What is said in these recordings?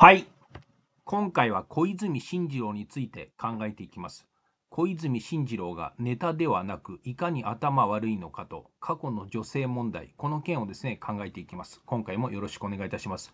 はい。今回は小泉進次郎について考えていきます。小泉進次郎がネタではなく、いかに頭悪いのかと、過去の女性問題、この件をですね、考えていきます。今回もよろしくお願いいたします。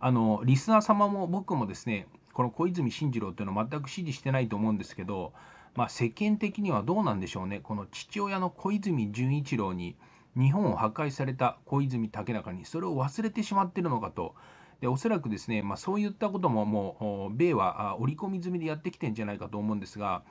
あの、リスナー様も僕もですね、この小泉進次郎っていうのを全く支持してないと思うんですけど、まあ、世間的にはどうなんでしょうね。この父親の小泉純一郎に、日本を破壊された小泉竹中にそれを忘れてしまってるのかとでおそらくですね、まあ、そういったことももう米は織り込み済みでやってきてんじゃないかと思うんですが、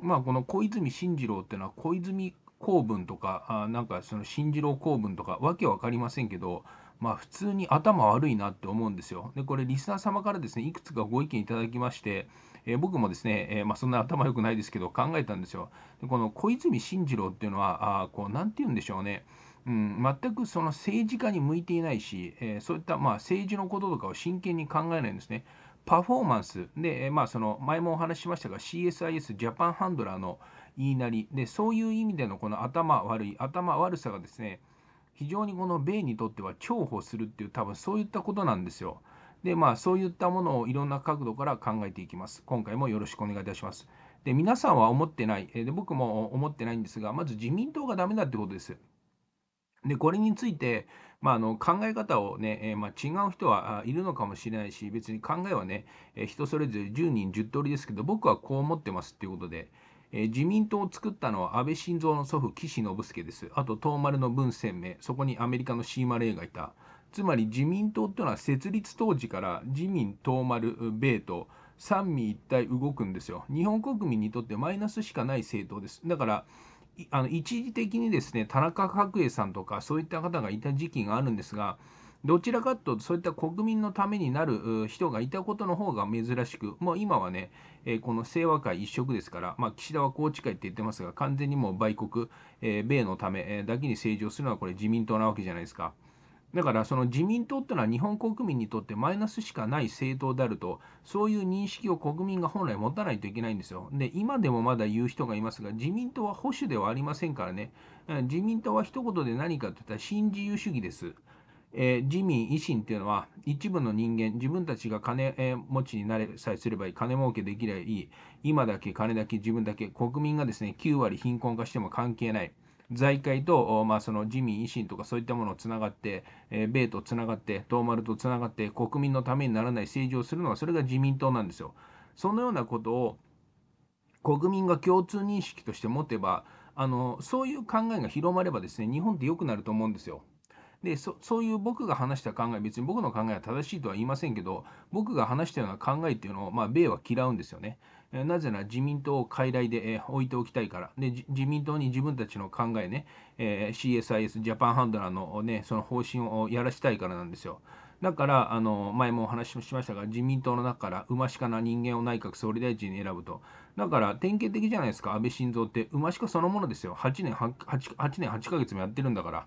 まあ、この小泉進次郎っていうのは小泉公文とかあなんかその進次郎公文とかわけわかりませんけど、まあ、普通に頭悪いなって思うんですよ。でこれリスナー様からですねいくつかご意見いただきまして、え僕もですね、えー、まあ、そんな頭良くないですけど考えたんですよ。でこの小泉進次郎っていうのはあこうなて言うんでしょうね。うん、全くその政治家に向いていないし、えー、そういったまあ政治のこととかを真剣に考えないんですね。パフォーマンスで、えー、まあ、その前もお話ししましたが CSIS ジャパンハンドラーの言いなりでそういう意味でのこの頭悪い頭悪さがですね非常にこの米にとっては重宝するっていう多分そういったことなんですよ。でまあそういったものをいろんな角度から考えていきます。今回もよろしくお願いいたします。で皆さんは思ってない、えで僕も思ってないんですがまず自民党がダメだってことです。で、これについて、まあ、あの考え方をね、えー、まあ、違う人はいるのかもしれないし、別に考えはね、えー、人それぞれ10人10通りですけど、僕はこう思ってますっていうことで、えー、自民党を作ったのは安倍晋三の祖父、岸信介です。あと、東丸の文鮮明、そこにアメリカのシーマレーがいた。つまり自民党っていうのは設立当時から自民、東丸、米と三位一体動くんですよ。日本国民にとってマイナスしかない政党です。だから、あの一時的にですね田中角栄さんとかそういった方がいた時期があるんですがどちらかというとそういった国民のためになる人がいたことの方が珍しくもう今はね、えこの清和会一色ですから、まあ、岸田は宏池会って言ってますが完全にもう売国、え米のためだけに政治をするのはこれ自民党なわけじゃないですか。だからその自民党っていうのは日本国民にとってマイナスしかない政党であると、そういう認識を国民が本来持たないといけないんですよ。で、今でもまだ言う人がいますが、自民党は保守ではありませんからね、自民党は一言で何かといったら新自由主義です。えー、自民、維新っていうのは、一部の人間、自分たちが金、えー、持ちになれさえすればいい、金儲けできればいい、今だけ金だけ自分だけ、国民がですね、9割貧困化しても関係ない。財界と、まあ、その自民、維新とかそういったものをつながって、えー、米とつながって、東丸とつながって、国民のためにならない政治をするのは、それが自民党なんですよ。そのようなことを国民が共通認識として持てば、あのそういう考えが広まればですね、日本って良くなると思うんですよ。でそそういう僕が話した考え別に僕の考えは正しいとは言いませんけど僕が話したような考えっていうのを、まあ、米は嫌うんですよね。なぜなら自民党を傀儡で、えー、置いておきたいから。で、自民党に自分たちの考えね、えー、CSIS、ジャパンハンドラーのね、その方針をやらしたいからなんですよ。だから、あの、前もお話しましたが、自民党の中から馬しかな人間を内閣総理大臣に選ぶと。だから、典型的じゃないですか、安倍晋三って、馬しかそのものですよ。8年 8, 8年8ヶ月もやってるんだから。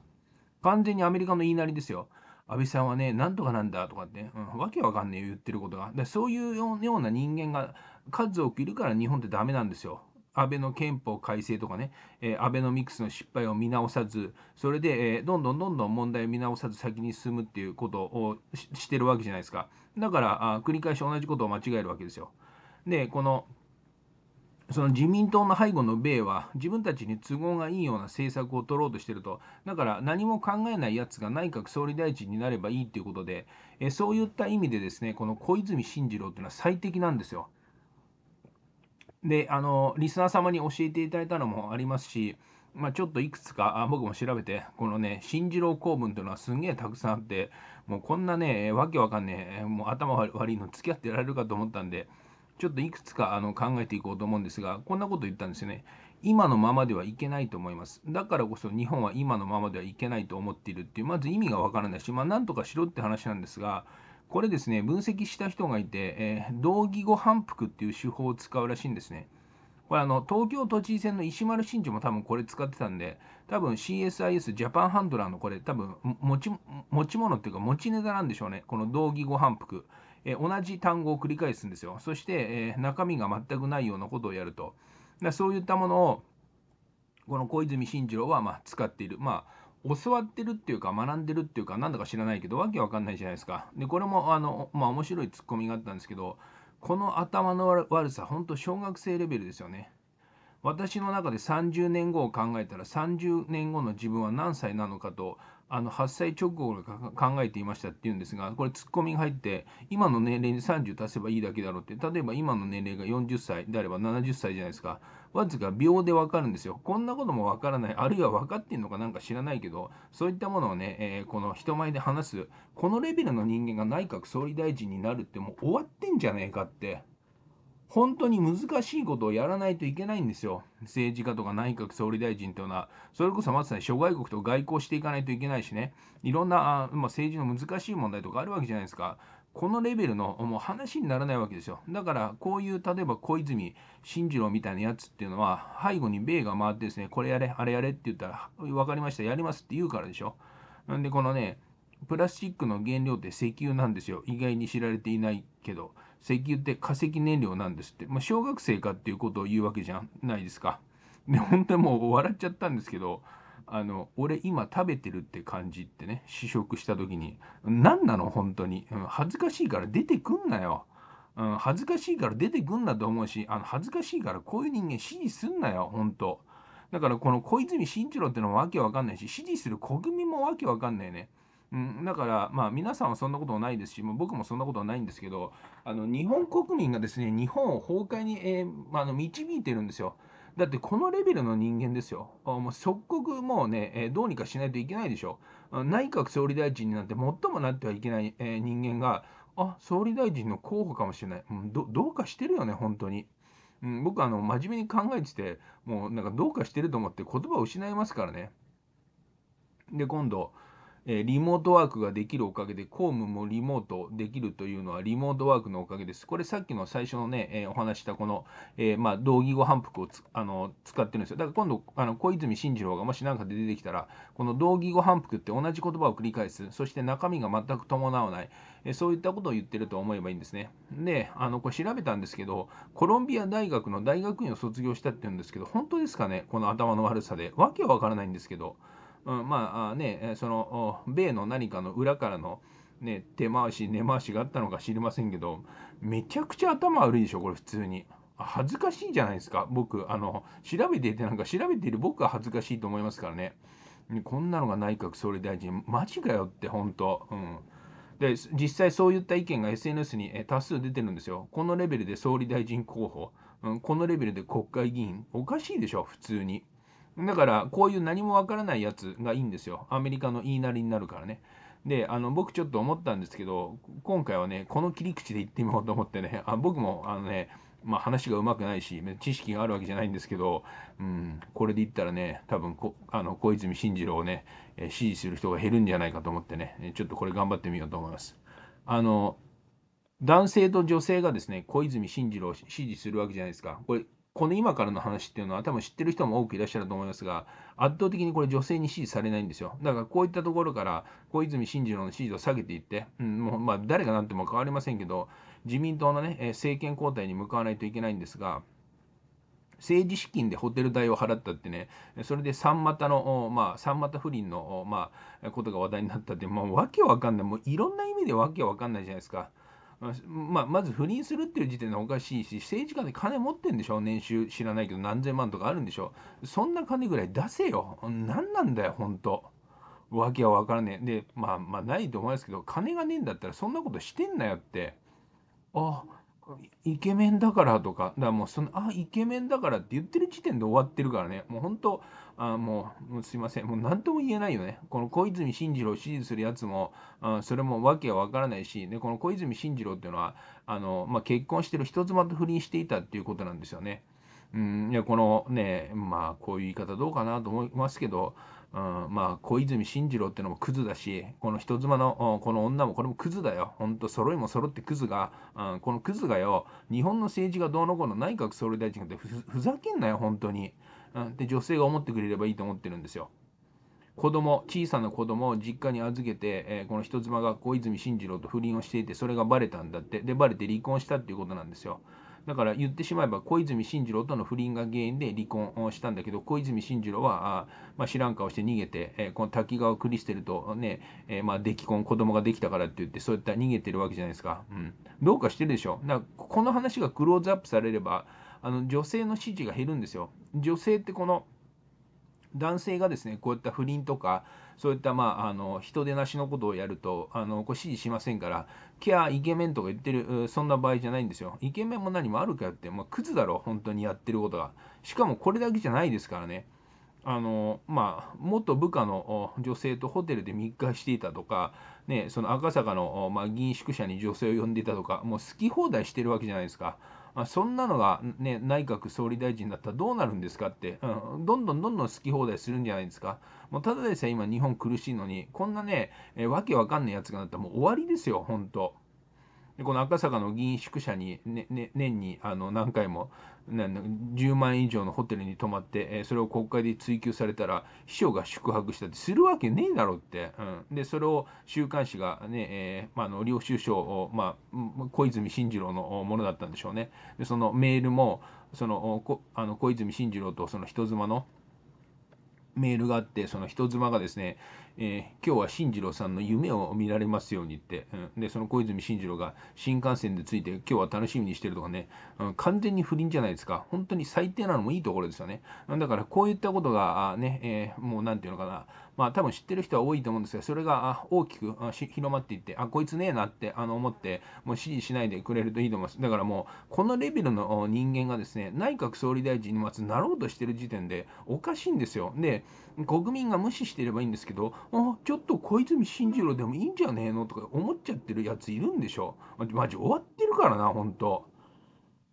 完全にアメリカの言いなりですよ。安倍さんはね、なんとかなんだとかって、うん、わけわかんねえ言ってることが。だそういうような人間が数多くいるから日本ってダメなんですよ。安倍の憲法改正とかね、えー、アベノミクスの失敗を見直さず、それで、えー、どんどんどんどん問題を見直さず先に進むっていうことをしてるわけじゃないですか。だから、あ繰り返し同じことを間違えるわけですよ。で、このその自民党の背後の米は自分たちに都合がいいような政策を取ろうとしてるとだから何も考えないやつが内閣総理大臣になればいいということでえそういった意味でですねこの小泉進次郎というのは最適なんですよ。であのリスナー様に教えていただいたのもありますし、まあ、ちょっといくつかあ僕も調べてこのね進次郎公文というのはすんげえたくさんあってもうこんなねわけわかんねえもう頭悪いの付き合ってられるかと思ったんで。ちょっといくつかあの考えていこうと思うんですが、こんなこと言ったんですよね。今のままではいけないと思います。だからこそ日本は今のままではいけないと思っているっていう、まず意味がわからないし、まあ、なんとかしろって話なんですが、これですね、分析した人がいて、えー、同義語反復っていう手法を使うらしいんですね。これあの、東京都知事選の石丸信二も多分これ使ってたんで、多分 CSIS ジャパンハンドラーのこれ、多分持ち持ち物っていうか持ちネタなんでしょうね。この同義語反復。え同じ単語を繰り返すんですよ。そして、え中身が全くないようなことをやると。だそういったものを、この小泉進次郎はま使っている。まあ、教わってるっていうか、学んでるっていうか、何だか知らないけど、わけわかんないじゃないですか。で、これも、あの、まあ、面白いツッコミがあったんですけど、この頭の悪さ、ほんと小学生レベルですよね。私の中で30年後を考えたら30年後の自分は何歳なのかとあの発災直後から考えていましたっていうんですがこれツッコミが入って今の年齢に30足せばいいだけだろうって例えば今の年齢が40歳であれば70歳じゃないですかわずか秒でわかるんですよこんなこともわからないあるいは分かってんのかなんか知らないけどそういったものをね、えー、この人前で話すこのレベルの人間が内閣総理大臣になるってもう終わってんじゃねえかって。本当に難しいことをやらないといけないんですよ。政治家とか内閣総理大臣というのは、それこそまさに諸外国と外交していかないといけないしね、いろんな、あまあ、政治の難しい問題とかあるわけじゃないですか。このレベルのもう話にならないわけですよ。だからこういう例えば小泉進次郎みたいなやつっていうのは背後に米が回ってですね、これやれ、あれやれって言ったら、分かりました、やりますって言うからでしょ。なんでこのね、プラスチックの原料って石油なんですよ。意外に知られていないけど。石油って化石燃料なんですって。まあ、小学生かっていうことを言うわけじゃないですか。で、本当にもう笑っちゃったんですけど、あの、俺今食べてるって感じってね、試食した時に、何なの本当に、恥ずかしいから出てくんなよ。うん、恥ずかしいから出てくんなと思うし、あの、恥ずかしいからこういう人間支持すんなよ、本当だからこの小泉進次郎ってのもわけわかんないし、支持する国民もわけわかんないね。うん、だから、まあ、皆さんはそんなことはないですし、も僕もそんなことはないんですけど、あの日本国民がですね日本を崩壊に、えー、あの導いてるんですよ。だってこのレベルの人間ですよ。もう即刻もうね、えー、どうにかしないといけないでしょ。内閣総理大臣になんて最もなってはいけない、えー、人間が、あ総理大臣の候補かもしれない、うん、どうかしてるよね、本当に。うん、僕あの、真面目に考えてて、もうなんかどうかしてると思って言葉を失いますからね。で、今度、えリモートワークができるおかげで、公務もリモートできるというのはリモートワークのおかげです。これさっきの最初のね、えー、お話したこの、えー、まあ、同義語反復をあの使ってるんですよ。だから今度、あの小泉進次郎がもし何かで出てきたら、この同義語反復って同じ言葉を繰り返す、そして中身が全く伴わない、えー、そういったことを言ってると思えばいいんですね。で、あのこれ調べたんですけど、コロンビア大学の大学院を卒業したって言うんですけど、本当ですかね、この頭の悪さで。わけわからないんですけど。うん、まあねその米の何かの裏からの、ね、手回し根回しがあったのか知りませんけどめちゃくちゃ頭悪いでしょこれ普通に。恥ずかしいじゃないですか僕あの調べていてなんか調べている僕は恥ずかしいと思いますからねこんなのが内閣総理大臣マジかよって本当うんで実際そういった意見が SNS に多数出てるんですよ。このレベルで総理大臣候補、うん、このレベルで国会議員、おかしいでしょ、普通に。だからこういう何もわからないやつがいいんですよアメリカの言いなりになるからねであの僕ちょっと思ったんですけど今回はねこの切り口で言ってみようと思ってねあ僕もあのねまあ、話がうまくないし知識があるわけじゃないんですけど、うん、これで言ったらね多分こあの小泉進次郎をね、え支持する人が減るんじゃないかと思ってねちょっとこれ頑張ってみようと思います。あの男性と女性がですね小泉進次郎を支持するわけじゃないですかこれこの今からの話っていうのは多分知ってる人も多くいらっしゃると思いますが、圧倒的にこれ女性に支持されないんですよ。だからこういったところから、小泉進次郎の支持を下げていって、うん、もうまあ誰がなっても変わりませんけど、自民党のね、政権交代に向かわないといけないんですが、政治資金でホテル代を払ったってね、それで三股の、まあ、三股不倫の、まあ、ことが話題になったって、もうわけわかんない、もういろんな意味でわけわかんないじゃないですか。まあ、まず不倫するっていう時点でおかしいし政治家で金持ってんでしょ年収知らないけど何千万とかあるんでしょそんな金ぐらい出せよ何なんだよ本当わけは分からねえでまあまあないと思いますけど金がねえんだったらそんなことしてんなよってああイケメンだからとか、だからもうその、あ、イケメンだからって言ってる時点で終わってるからね、もう本当、あもう、もうすいません、もう何とも言えないよね。この小泉進次郎を支持するやつも、あそれもわけはわからないし、ね、この小泉進次郎っていうのは、あの、まあ、結婚してる人妻と不倫していたっていうことなんですよね。うん、いや、このね、まあ、こういう言い方どうかなと思いますけど、うん、まあ小泉進次郎ってのもクズだしこの人妻のこの女もこれもクズだよほんと揃いも揃ってクズが、うん、このクズがよ日本の政治がどうのこうの内閣総理大臣がふざけんなよ本当に、うん、で女性が思ってくれればいいと思ってるんですよ子供小さな子供を実家に預けて、えー、この人妻が小泉進次郎と不倫をしていてそれがバレたんだってでバレて離婚したっていうことなんですよだから言ってしまえば小泉進次郎との不倫が原因で離婚をしたんだけど小泉進次郎はあ、まあ、知らん顔して逃げて、えー、この滝川クリステルとね、えー、まあ、出来婚子供ができたからって言ってそういった逃げてるわけじゃないですか、うん、どうかしてるでしょだこの話がクローズアップされればあの女性の支持が減るんですよ女性ってこの男性がですねこういった不倫とかそういったまああの人でなしのことをやるとあのこれ支持しませんからケアイケメンとか言ってるそんな場合じゃないんですよイケメンも何もあるかってもうクズだろ本当にやってることがしかもこれだけじゃないですからねあのまあ、元部下の女性とホテルで密会していたとか、ね、その赤坂の、まあ、議員宿舎に女性を呼んでいたとか、もう好き放題してるわけじゃないですか。あそんなのが、ね、内閣総理大臣だったらどうなるんですかって、うん、どんどんどんどん好き放題するんじゃないですか。もうただでさえ今、日本苦しいのに、こんなね、えー、わけわかんないやつがなったらもう終わりですよ、本当。でこの赤坂の議員宿舎に、ねね、年にあの何回も10万以上のホテルに泊まって、えそれを国会で追及されたら秘書が宿泊したってするわけねえだろって、うん、でそれを週刊誌がね、えー、まあ、の領収書を、まあ、小泉進次郎のものだったんでしょうねでそのメールもそのこあの小泉進次郎とその人妻のメールがあってその人妻がですねえー、今日は進次郎さんの夢を見られますようにって、うん、でその小泉進次郎が新幹線で着いて今日は楽しみにしてるとかね、うん、完全に不倫じゃないですか本当に最低なのもいいところですよねだからこういったことがね、えー、もう何て言うのかなまあ多分知ってる人は多いと思うんですがそれが大きく広まっていってあこいつねえなってあの思ってもう支持しないでくれるといいと思いますだからもうこのレベルの人間がですね内閣総理大臣にまずなろうとしてる時点でおかしいんですよで国民が無視してればいいんですけどあちょっと小泉進次郎でもいいんじゃねえのとか思っちゃってるやついるんでしょマジ終わってるからな本当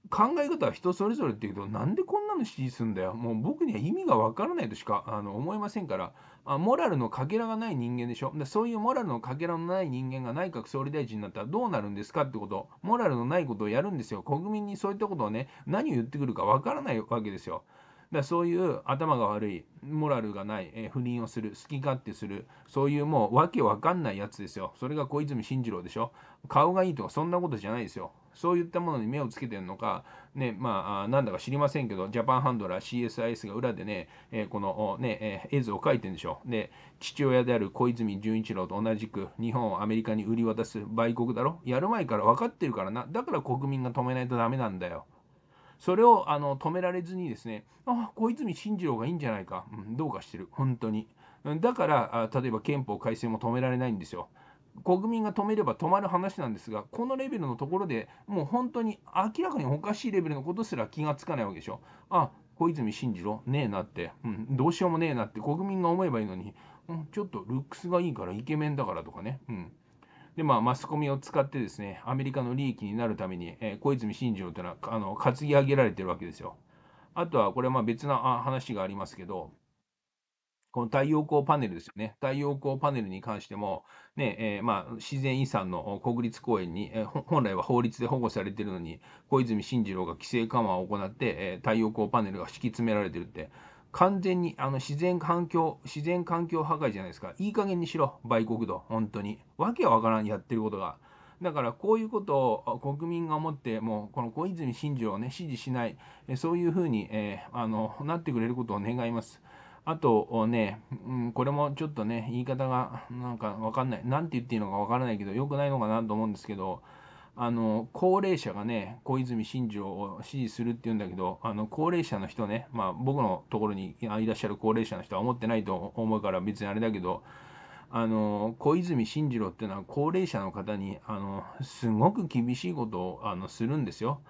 考え方は人それぞれっていうとなんでこんなの支持すんだよもう僕には意味がわからないとしかあの思いませんからあモラルのかけらがない人間でしょでそういうモラルのかけらのない人間が内閣総理大臣になったらどうなるんですかってことモラルのないことをやるんですよ国民にそういったことをね何を言ってくるかわからないわけですよだそういう頭が悪いモラルがない、えー、不倫をする好き勝手するそういうもう訳わかんないやつですよそれが小泉進次郎でしょ顔がいいとかそんなことじゃないですよそういったものに目をつけてるのか、ね、まあ、なんだか知りませんけど、ジャパンハンドラー CSIS が裏でね、えー、このね、えー、絵図を描いてるんでしょ。で、父親である小泉純一郎と同じく、日本をアメリカに売り渡す売国だろやる前から分かってるからな。だから国民が止めないとダメなんだよ。それをあの止められずにですね、あ小泉進次郎がいいんじゃないか、うん、どうかしてる、本当に。だから例えば憲法改正も止められないんですよ。国民が止めれば止まる話なんですが、このレベルのところでもう本当に明らかにおかしいレベルのことすら気がつかないわけでしょ。あ小泉進次郎、ねえなって、うん、どうしようもねえなって国民が思えばいいのに、うん、ちょっとルックスがいいからイケメンだからとかね。うんで、まあ、マスコミを使ってですね、アメリカの利益になるために、えー、小泉進次郎というのはあの担ぎ上げられてるわけですよ。あとは、これはまあ別な話がありますけど、この太陽光パネルですよね。太陽光パネルに関しても、ねえー、まあ、自然遺産の国立公園に、えー、本来は法律で保護されているのに、小泉進次郎が規制緩和を行って、えー、太陽光パネルが敷き詰められているって、完全にあの自然環境、自然環境破壊じゃないですか。いい加減にしろ、売国度、本当に。わけわからん、やってることが。だからこういうことを国民が思って、もうこの小泉進次郎をね、支持しない、そういうふうに、えー、あのなってくれることを願います。あとね、うん、これもちょっとね、言い方がなんかわかんない、なんて言っていいのかわからないけど、良くないのかなと思うんですけど、あの高齢者がね小泉進次郎を支持するっていうんだけどあの高齢者の人ね、まあ、僕のところにいらっしゃる高齢者の人は思ってないと思うから別にあれだけどあの小泉進次郎っていうのは高齢者の方にあのすごく厳しいことをあのするんですよ。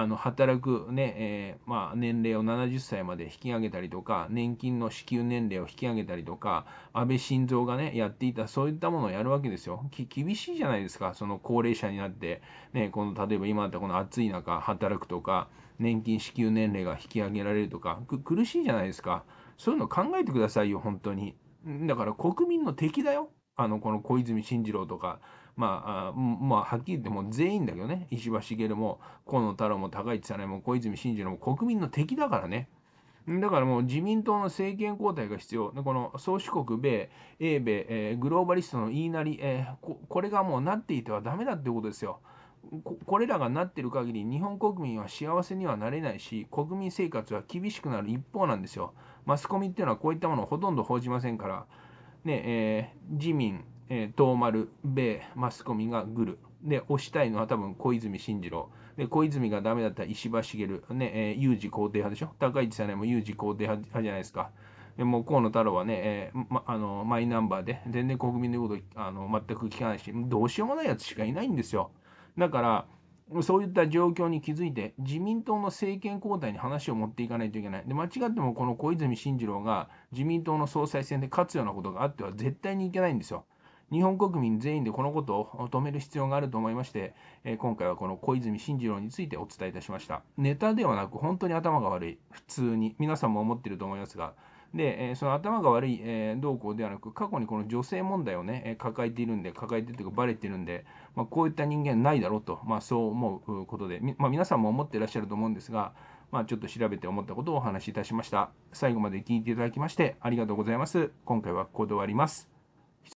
あの働くね、えー、まあ、年齢を70歳まで引き上げたりとか年金の支給年齢を引き上げたりとか安倍晋三が、ね、やっていたそういったものをやるわけですよ。厳しいじゃないですかその高齢者になって、ね、この例えば今だったこの暑い中働くとか年金支給年齢が引き上げられるとか苦しいじゃないですかそういうの考えてくださいよ本当に。だから国民の敵だよあのこの小泉進次郎とか、まあ、あまあ、はっきり言っても全員だけどね、石破茂も河野太郎も高市早苗も小泉進次郎も国民の敵だからね。だからもう自民党の政権交代が必要。この宗主国、米、英米、えー、グローバリストの言いなり、えーこ、これがもうなっていてはダメだってことですよ。これらがなってる限り日本国民は幸せにはなれないし国民生活は厳しくなる一方なんですよマスコミっていうのはこういったものをほとんど報じませんからねえー、自民、えー、東丸、米、マスコミがグル。で、押したいのは多分小泉進次郎。で、小泉がダメだったら石破茂、ね、えー、有事肯定派でしょ。高市さんも有事肯定派じゃないですか。でもう河野太郎はね、えーま、あのマイナンバーで全然国民の言うことあの全く聞かないし、どうしようもないやつしかいないんですよ。だから、そういった状況に気づいて、自民党の政権交代に話を持っていかないといけない。で、間違ってもこの小泉進次郎が自民党の総裁選で勝つようなことがあっては絶対にいけないんですよ。日本国民全員でこのことを止める必要があると思いまして、え今回はこの小泉進次郎についてお伝えいたしました。ネタではなく本当に頭が悪い。普通に。皆さんも思ってると思いますが、で、えその頭が悪い、えー、動向ではなく、過去にこの女性問題をね、え抱えているんで、抱えてるというか、バレてるんで、まあ、こういった人間ないだろうと、まあ、そう思うことで、まあ、皆さんも思っていらっしゃると思うんですが、まあ、ちょっと調べて思ったことをお話しいたしました。最後まで聞いていただきましてありがとうございます。今回はここで終わります。